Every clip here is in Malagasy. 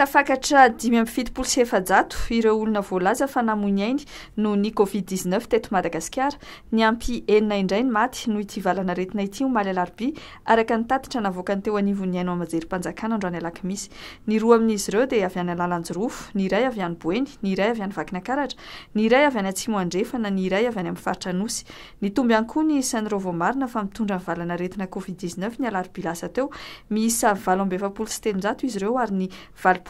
tafakatra dimy amby fitopolo sy efanjato ireo olona volaza fa namony ainy noony kovidu eto madagasikara nyampyenina indray ny matyaaaetinayaaa nyray avy anyboeny nyiray avy any vakinakaratra ny iray avy any antsimoandrefana ny iray ayay ay faritranoaaoosyeonaoo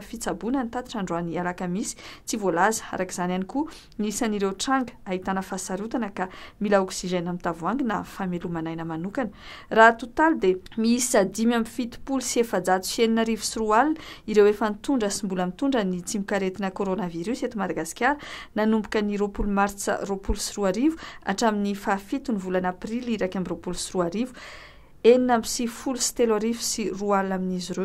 fitsabona ny tatitra androany alaka misy tsy volaza arak'izany hay koa nisan'ireo tranga ahitna fahasaotana ka mila ksigenam'ntavoangy na famelomanaina anokana aha diymyi syseniaio syr a ireoefnitondra sy mbola mitondra ny tsimkaretina koronaviros eomadagasikara nanombokany ropolo marts ropolo sy r i aain'nynyonprily kmroo syesosy amin'izyre o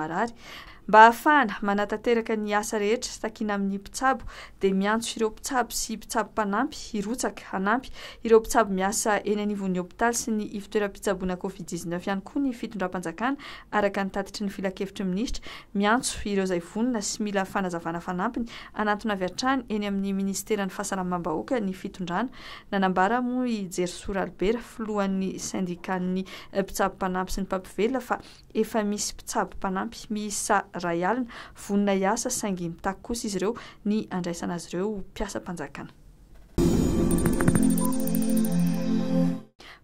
Maharaj mba ahafahana manatateraka ny asa rehetra takina amin'ny isa de miantso ireo pitsa sy pitsaopanampy irotsaka anampy ireo pisao miasa enynn'ypitaly sy ny itoera-isaonacovidanykoaydaknykeitryitraiao ireaonna sy miafnazaananampnyanatrany eny amin'ny ministerny fahsammbaokany fitondrana nanambaramojeysober'nysndaysaapy y ampessamanamymisa raha alina vonona iasa saingy mitako kosy izy ireo ny andraisanazy reo mpiasampanjakana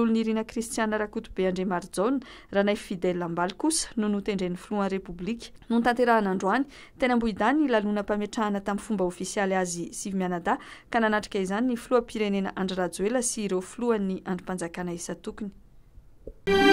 olo'ny irina kristiaina raha kotobe andria maro jaa raha nay fidely ambaly kosa no notendren'ny floan repoblika no ntanterahan'androany tena mboida ny lalona mpametrahana tamin'ny fomba ofisialy azy siv mianada ka nanatrika izany ny filoa pirenena androrajoela sy ireo filohany androm-panjakana isa tokony